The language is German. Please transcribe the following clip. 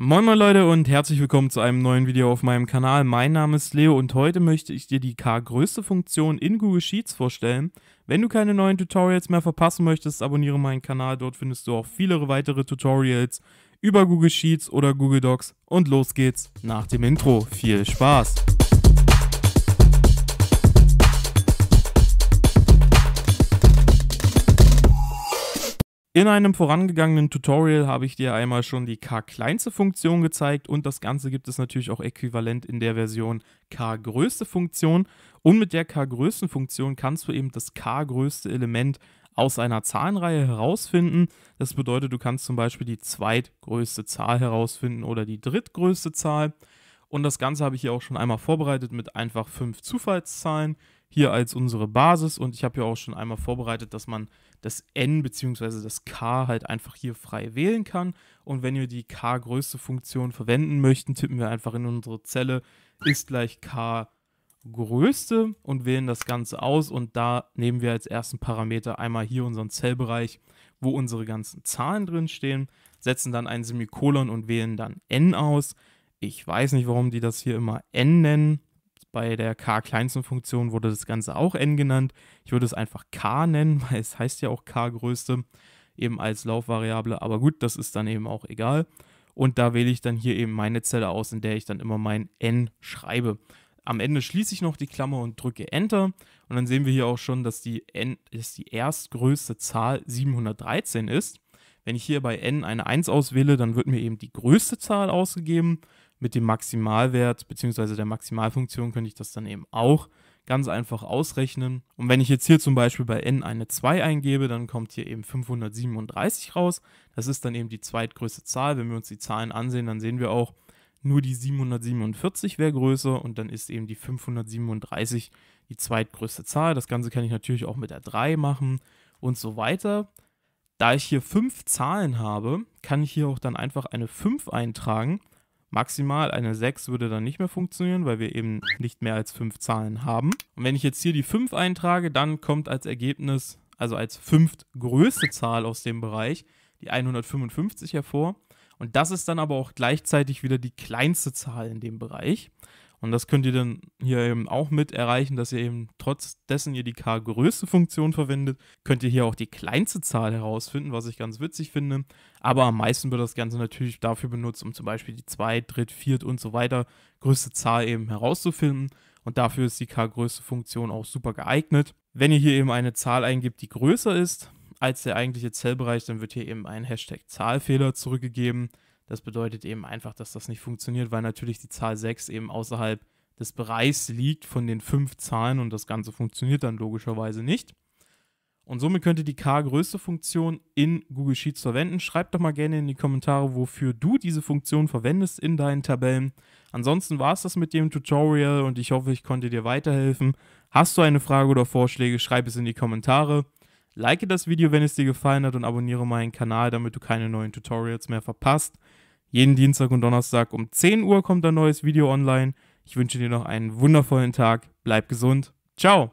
Moin moin Leute und herzlich willkommen zu einem neuen Video auf meinem Kanal. Mein Name ist Leo und heute möchte ich dir die K-größte Funktion in Google Sheets vorstellen. Wenn du keine neuen Tutorials mehr verpassen möchtest, abonniere meinen Kanal. Dort findest du auch viele weitere Tutorials über Google Sheets oder Google Docs. Und los geht's nach dem Intro. Viel Spaß! In einem vorangegangenen Tutorial habe ich dir einmal schon die k-kleinste Funktion gezeigt und das Ganze gibt es natürlich auch äquivalent in der Version k-größte Funktion. Und mit der k-größten Funktion kannst du eben das k-größte Element aus einer Zahlenreihe herausfinden. Das bedeutet, du kannst zum Beispiel die zweitgrößte Zahl herausfinden oder die drittgrößte Zahl. Und das Ganze habe ich hier auch schon einmal vorbereitet mit einfach fünf Zufallszahlen hier als unsere Basis und ich habe ja auch schon einmal vorbereitet, dass man das n bzw. das k halt einfach hier frei wählen kann und wenn wir die k größte Funktion verwenden möchten, tippen wir einfach in unsere Zelle ist gleich k größte und wählen das Ganze aus und da nehmen wir als ersten Parameter einmal hier unseren Zellbereich, wo unsere ganzen Zahlen drin stehen, setzen dann ein Semikolon und wählen dann n aus. Ich weiß nicht, warum die das hier immer n nennen bei der K-Kleinsten-Funktion wurde das Ganze auch n genannt. Ich würde es einfach K nennen, weil es heißt ja auch K-Größte, eben als Laufvariable. Aber gut, das ist dann eben auch egal. Und da wähle ich dann hier eben meine Zelle aus, in der ich dann immer mein n schreibe. Am Ende schließe ich noch die Klammer und drücke Enter. Und dann sehen wir hier auch schon, dass die, n, dass die erstgrößte Zahl 713 ist. Wenn ich hier bei n eine 1 auswähle, dann wird mir eben die größte Zahl ausgegeben mit dem Maximalwert bzw. der Maximalfunktion könnte ich das dann eben auch ganz einfach ausrechnen. Und wenn ich jetzt hier zum Beispiel bei n eine 2 eingebe, dann kommt hier eben 537 raus. Das ist dann eben die zweitgrößte Zahl. Wenn wir uns die Zahlen ansehen, dann sehen wir auch, nur die 747 wäre größer und dann ist eben die 537 die zweitgrößte Zahl. Das Ganze kann ich natürlich auch mit der 3 machen und so weiter. Da ich hier fünf Zahlen habe, kann ich hier auch dann einfach eine 5 eintragen Maximal eine 6 würde dann nicht mehr funktionieren, weil wir eben nicht mehr als 5 Zahlen haben. Und wenn ich jetzt hier die 5 eintrage, dann kommt als Ergebnis, also als fünftgrößte Zahl aus dem Bereich, die 155 hervor. Und das ist dann aber auch gleichzeitig wieder die kleinste Zahl in dem Bereich. Und das könnt ihr dann hier eben auch mit erreichen, dass ihr eben trotz dessen ihr die K-größte Funktion verwendet, könnt ihr hier auch die kleinste Zahl herausfinden, was ich ganz witzig finde. Aber am meisten wird das Ganze natürlich dafür benutzt, um zum Beispiel die 2, Dritt, Viert und so weiter größte Zahl eben herauszufinden. Und dafür ist die K-größte Funktion auch super geeignet. Wenn ihr hier eben eine Zahl eingibt, die größer ist als der eigentliche Zellbereich, dann wird hier eben ein Hashtag Zahlfehler zurückgegeben. Das bedeutet eben einfach, dass das nicht funktioniert, weil natürlich die Zahl 6 eben außerhalb des Bereichs liegt von den fünf Zahlen und das Ganze funktioniert dann logischerweise nicht. Und somit könnte die K-größte Funktion in Google Sheets verwenden. Schreib doch mal gerne in die Kommentare, wofür du diese Funktion verwendest in deinen Tabellen. Ansonsten war es das mit dem Tutorial und ich hoffe, ich konnte dir weiterhelfen. Hast du eine Frage oder Vorschläge, schreib es in die Kommentare. Like das Video, wenn es dir gefallen hat und abonniere meinen Kanal, damit du keine neuen Tutorials mehr verpasst. Jeden Dienstag und Donnerstag um 10 Uhr kommt ein neues Video online. Ich wünsche dir noch einen wundervollen Tag. Bleib gesund. Ciao.